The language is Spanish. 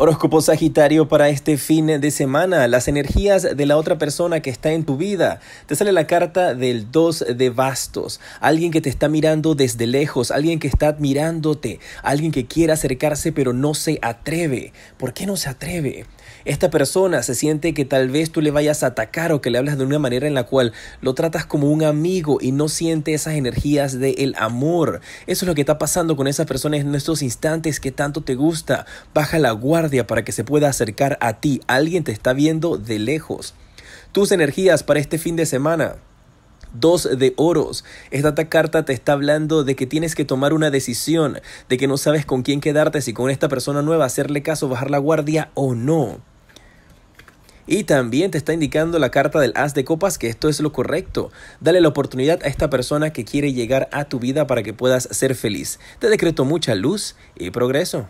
Horóscopo Sagitario para este fin de semana, las energías de la otra persona que está en tu vida. Te sale la carta del 2 de bastos, alguien que te está mirando desde lejos, alguien que está admirándote, alguien que quiere acercarse pero no se atreve. ¿Por qué no se atreve? Esta persona se siente que tal vez tú le vayas a atacar o que le hablas de una manera en la cual lo tratas como un amigo y no siente esas energías del amor. Eso es lo que está pasando con esas personas en estos instantes que tanto te gusta. Baja la guarda para que se pueda acercar a ti. Alguien te está viendo de lejos. Tus energías para este fin de semana. Dos de oros. Esta carta te está hablando de que tienes que tomar una decisión, de que no sabes con quién quedarte, si con esta persona nueva hacerle caso, bajar la guardia o no. Y también te está indicando la carta del As de Copas que esto es lo correcto. Dale la oportunidad a esta persona que quiere llegar a tu vida para que puedas ser feliz. Te decreto mucha luz y progreso.